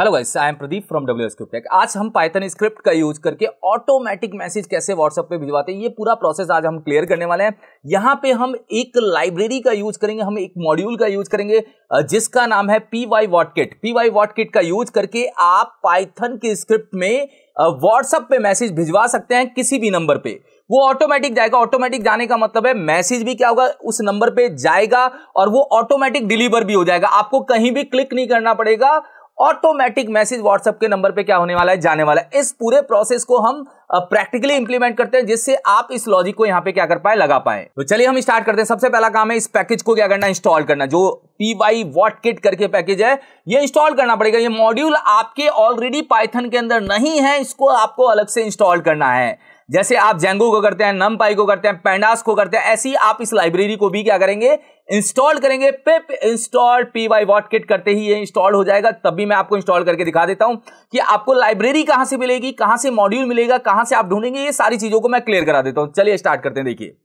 hello guys I am Pradeep from W script tech आज हम Python script का use करके ऑटोमेटिक मैसेज कैसे व्हाट्सएप पे भिजवाते हैं ये पूरा प्रोसेस आज हम क्लियर करने वाले हैं यहाँ पे हम एक लाइब्रेरी का यूज करेंगे हम एक मॉड्यूल का यूज करेंगे जिसका नाम है P Y what kit P Y what kit का यूज करके आप पाइथन के स्क्रिप्ट में व्हाट्सएप पे मैसेज भिजवा सकते हैं किसी भी नंबर पे वो ऑटोमेटिक जाएगा ऑटोमेटिक जाने का मतलब है मैसेज भी क्या होगा उस नंबर पे जाएगा और वो ऑटोमेटिक डिलीवर भी हो जाएगा आपको कहीं भी क्लिक नहीं करना पड़ेगा ऑटोमेटिक मैसेज व्हाट्सएप के नंबर पे क्या होने वाला है जाने वाला है इस पूरे प्रोसेस को हम प्रैक्टिकली इंप्लीमेंट करते हैं जिससे आप इस लॉजिक को यहाँ पे क्या कर पाए लगा पाए तो चलिए हम स्टार्ट करते हैं सबसे पहला काम है इस पैकेज को क्या करना इंस्टॉल करना जो पी वाई वॉट किट करके पैकेज है ये इंस्टॉल करना पड़ेगा ये मॉड्यूल आपके ऑलरेडी पाइथन के अंदर नहीं है इसको आपको अलग से इंस्टॉल करना है जैसे आप जेंगो को करते हैं नम पाई को करते हैं पेंडास को करते हैं ऐसी आप इस लाइब्रेरी को भी क्या करेंगे इंस्टॉल करेंगे pip install P Y what kit करते ही ये इंस्टॉल हो जाएगा तब भी मैं आपको इंस्टॉल करके दिखा देता हूं कि आपको लाइब्रेरी कहां से मिलेगी कहां से मॉड्यूल मिलेगा कहां से आप ढूंढेंगे ये सारी चीजों को मैं क्लियर करा देता हूं चलिए स्टार्ट करते हैं देखिए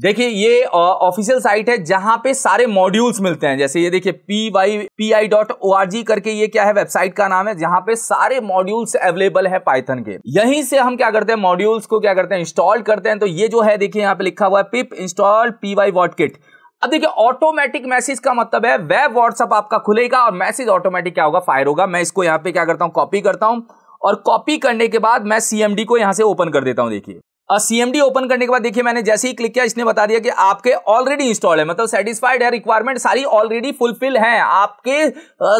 देखिए ये ऑफिशियल साइट है जहां पे सारे मॉड्यूल्स मिलते हैं जैसे ये देखिए P Y P I dot O R G करके ये क्या है वेबसाइट का नाम है जहां पे सारे मॉड्यूल्स अवेलेबल है पाइथन के यहीं से हम क्या करते हैं मॉड्यूल्स को क्या करते हैं इंस्टॉल करते हैं तो ये जो है देखिए यहाँ पे लिखा हुआ है pip install P Y what kit अब देखिए ऑटोमेटिक मैसेज का मतलब है वेब व्हाट्सअप आपका खुलेगा और मैसेज ऑटोमेटिक क्या होगा फायर होगा मैं इसको यहाँ पे क्या करता हूँ कॉपी करता हूँ और कॉपी करने के बाद मैं सीएमडी को यहां से ओपन कर देता हूं देखिए सीएमडी ओपन करने के बाद देखिए मैंने जैसे ही क्लिक किया इसने बता दिया कि आपके ऑलरेडी इंस्टॉल है मतलब सेटिस्फाइड है रिक्वायरमेंट सारी ऑलरेडी फुलफिल है आपके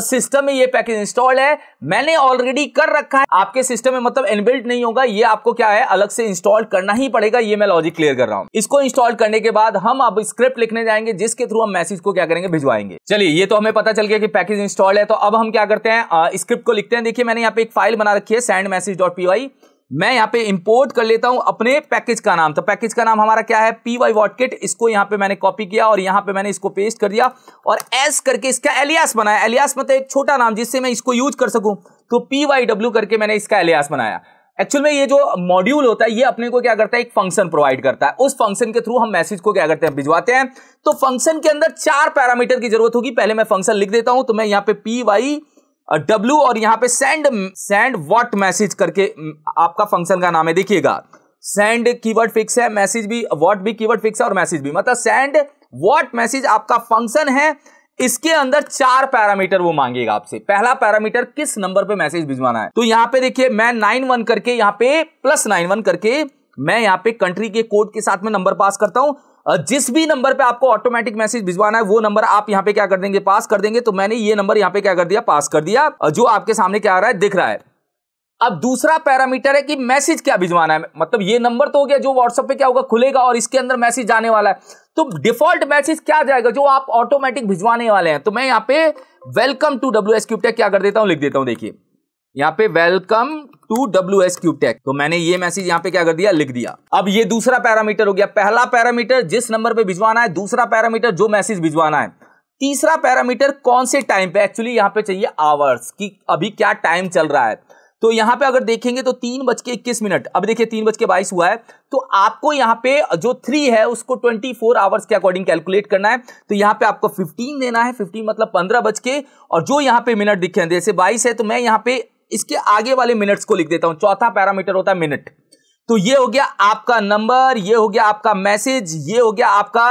सिस्टम में ये पैकेज इंस्टॉल है मैंने ऑलरेडी कर रखा है आपके सिस्टम में मतलब इनबिल्ट नहीं होगा ये आपको क्या है अलग से इंस्टॉल करना ही पड़ेगा ये मैं लॉजिक क्लियर कर रहा हूं इसको इंस्टॉल करने के बाद हम अब स्क्रिप्ट लिखने जाएंगे जिसके थ्रू हम मैसेज को क्या करेंगे भिजवाएंगे चलिए ये तो हमें पता चल गया कि पैकेज इंस्टॉल है तो अब हम क्या करते हैं स्क्रिप्ट को लिखते हैं देखिए मैंने यहाँ पे एक फाइल बना रखी है send message dot P Y मैं यहाँ पे इंपोर्ट कर लेता हूं अपने पैकेज का नाम तो पैकेज का नाम हमारा क्या है पी वाई वॉटकेट इसको यहाँ पे मैंने कॉपी किया और यहाँ पे मैंने इसको पेस्ट कर दिया और एस करके इसका एलियास बनाया एलियास मतलब एक छोटा नाम जिससे मैं इसको यूज कर सकूं तो पी वाई डब्ल्यू करके मैंने इसका एलियास बनाया एक्चुअल में ये जो मॉड्यूल होता है ये अपने को क्या करता है एक फंक्शन प्रोवाइड करता है उस फंक्शन के थ्रू हम मैसेज को क्या करते हैं भिजवाते हैं तो फंक्शन के अंदर चार पैरामीटर की जरूरत होगी पहले मैं फंक्शन लिख देता हूं तो मैं यहाँ पे पी वाई डब्ल्यू और यहां पे सेंड सेंड व्हाट मैसेज करके आपका फंक्शन का नाम है देखिएगा सेंड कीवर्ड फिक्स है मैसेज भी व्हाट भी कीवर्ड फिक्स है और मैसेज भी मतलब सेंड व्हाट मैसेज आपका फंक्शन है इसके अंदर चार पैरामीटर वो मांगेगा आपसे पहला पैरामीटर किस नंबर पे मैसेज भिजवाना है तो यहां पे देखिए मैं नाइन वन करके यहां पे प्लस नाइन वन करके मैं यहां पे कंट्री के कोड के साथ में नंबर पास करता हूं जिस भी नंबर पे आपको ऑटोमेटिक मैसेज भिजवाना है वो नंबर आप यहां पे क्या कर देंगे पास कर देंगे तो मैंने ये नंबर यहां पे क्या कर दिया पास कर दिया जो आपके सामने क्या आ रहा है दिख रहा है अब दूसरा पैरामीटर है कि मैसेज क्या भिजवाना है मतलब ये नंबर तो हो गया जो व्हाट्सएप पे क्या होगा खुलेगा और इसके अंदर मैसेज जाने वाला है तो डिफॉल्ट मैसेज क्या जाएगा जो आप ऑटोमेटिक भिजवाने वाले हैं तो मैं यहाँ पे वेलकम टू डब्ल्यू एस क्या कर देता हूँ लिख देता हूँ देखिए यहाँ पे welcome to W S cube tech तो मैंने ये मैसेज यहाँ पे क्या कर दिया लिख दिया अब ये दूसरा पैरामीटर हो गया पहला पैरामीटर जिस नंबर पे भिजवाना है दूसरा पैरामीटर जो मैसेज भिजवाना है तीसरा पैरामीटर कौन से टाइम पे एक्चुअली यहाँ पे चाहिए आवर्स की अभी क्या टाइम चल रहा है तो यहाँ पे अगर देखेंगे तो तीन बज के इक्कीस मिनट अब देखिए तीन बज के बाईस हुआ है तो आपको यहाँ पे जो थ्री है उसको ट्वेंटी फोर आवर्स के अकॉर्डिंग कैलकुलेट करना है तो यहाँ पे आपको फिफ्टीन देना है फिफ्टीन मतलब पंद्रह बज के और जो यहाँ पे मिनट दिखे हैं जैसे बाईस है तो मैं यहाँ पे इसके आगे वाले मिनट्स को लिख देता हूं चौथा पैरामीटर होता है मिनट तो ये हो गया आपका नंबर ये हो गया आपका मैसेज ये हो गया आपका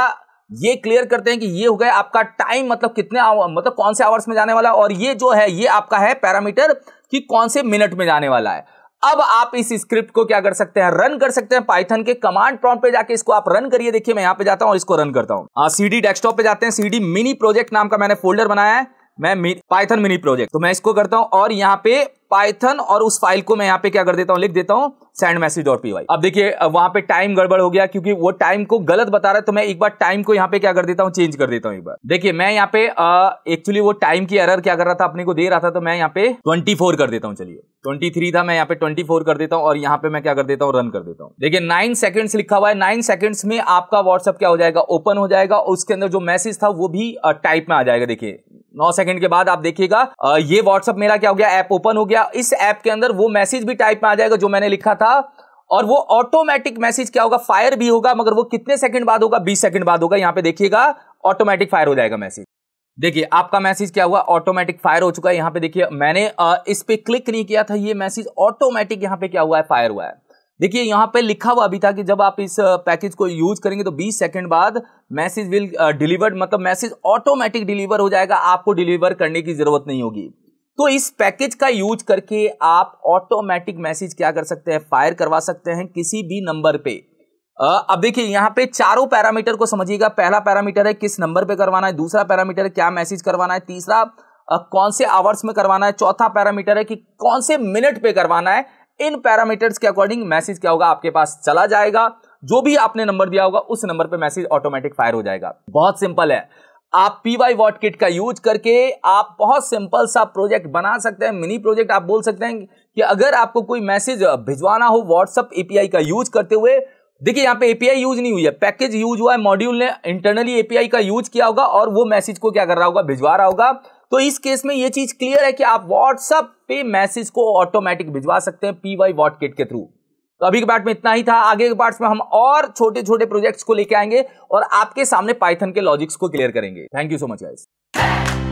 ये क्लियर करते हैं कि ये हो गया आपका टाइम मतलब कितने मतलब कौन से आवर्स में जाने वाला है और ये जो है ये आपका है पैरामीटर कि कौन से मिनट में जाने वाला है अब आप इस स्क्रिप्ट को क्या कर सकते हैं रन कर सकते हैं पाइथन के कमांड प्रॉम्प्ट पे जाके इसको आप रन करिए देखिए मैं यहां पे जाता हूं और इसको रन करता हूं सीडी डेस्कटॉप पे जाते हैं सीडी मिनी प्रोजेक्ट नाम का मैंने फोल्डर बनाया है मैं पाइथन मिनी प्रोजेक्ट तो मैं इसको करता हूं और यहाँ पे पाइथन और उस फाइल को मैं यहाँ पे क्या कर देता हूँ लिख देता हूं send message dot P Y अब देखिए वहां पे टाइम गड़बड़ हो गया क्योंकि वो टाइम को गलत बता रहा है तो मैं एक बार टाइम को यहाँ पे क्या कर देता हूँ चेंज कर देता हूं एक बार देखिए मैं यहाँ पे एक्चुअली वो टाइम की एरर क्या कर रहा था अपने को दे रहा था तो मैं यहाँ पे ट्वेंटी फोर कर देता हूँ चलिए ट्वेंटी थ्री था मैं यहाँ पे ट्वेंटी फोर कर देता हूँ और यहाँ पे मैं क्या कर देता हूँ रन कर देता हूँ देखिए नाइन सेकंड्स लिखा हुआ है नाइन सेकंड्स में आपका व्हाट्सअप क्या हो जाएगा ओपन हो जाएगा उसके अंदर जो मैसेज था वो भी टाइप में आ जाएगा देखिए नौ सेकंड के बाद आप देखिएगा ये व्हाट्सअप मेरा क्या हो गया ऐप ओपन हो गया इस ऐप के अंदर वो मैसेज भी टाइप में आ जाएगा जो मैंने लिखा था और वो ऑटोमेटिक मैसेज क्या होगा फायर भी होगा मगर वो कितने सेकंड बाद होगा बीस सेकंड बाद होगा यहाँ पे देखिएगा ऑटोमेटिक फायर हो जाएगा मैसेज देखिए आपका मैसेज क्या हुआ ऑटोमेटिक फायर हो चुका है यहाँ पे देखिए मैंने इस पे क्लिक नहीं किया था ये मैसेज ऑटोमेटिक यहाँ पे क्या हुआ है फायर हुआ है देखिए यहाँ पे लिखा हुआ अभी था कि जब आप इस पैकेज को यूज करेंगे तो 20 सेकंड बाद मैसेज विल डिलीवर्ड मतलब मैसेज ऑटोमेटिक डिलीवर हो जाएगा आपको डिलीवर करने की जरूरत नहीं होगी तो इस पैकेज का यूज करके आप ऑटोमेटिक मैसेज क्या कर सकते हैं फायर करवा सकते हैं किसी भी नंबर पे अब देखिए यहाँ पे चारों पैरामीटर को समझिएगा पहला पैरामीटर है किस नंबर पे करवाना है दूसरा पैरामीटर है क्या मैसेज करवाना है तीसरा कौन से आवर्स में करवाना है चौथा पैरामीटर है कि कौन से मिनट पे करवाना है इन पैरामीटर्स के अकॉर्डिंग मैसेज क्या होगा आपके पास चला जाएगा जो भी आपने नंबर दिया होगा उस नंबर पर मैसेज ऑटोमेटिक फायर हो जाएगा बहुत सिंपल है आप पी वाई वॉट किट का यूज करके आप बहुत सिंपल सा प्रोजेक्ट बना सकते हैं मिनी प्रोजेक्ट आप बोल सकते हैं कि अगर आपको कोई मैसेज भिजवाना हो व्हाट्सअप एपीआई का यूज करते हुए देखिए यहाँ पे एपीआई यूज नहीं हुई है पैकेज यूज हुआ है मॉड्यूल ने इंटरनली एपीआई का यूज किया होगा और वो मैसेज को क्या कर रहा होगा भिजवा रहा होगा तो इस केस में यह चीज क्लियर है कि आप व्हाट्सअप पे मैसेज को ऑटोमेटिक भिजवा सकते हैं पी वाई वॉट किट के थ्रू तो अभी के पार्ट में इतना ही था आगे के पार्ट में हम और छोटे छोटे प्रोजेक्ट्स को लेके आएंगे और आपके सामने पाइथन के लॉजिक्स को क्लियर करेंगे thank you so much guys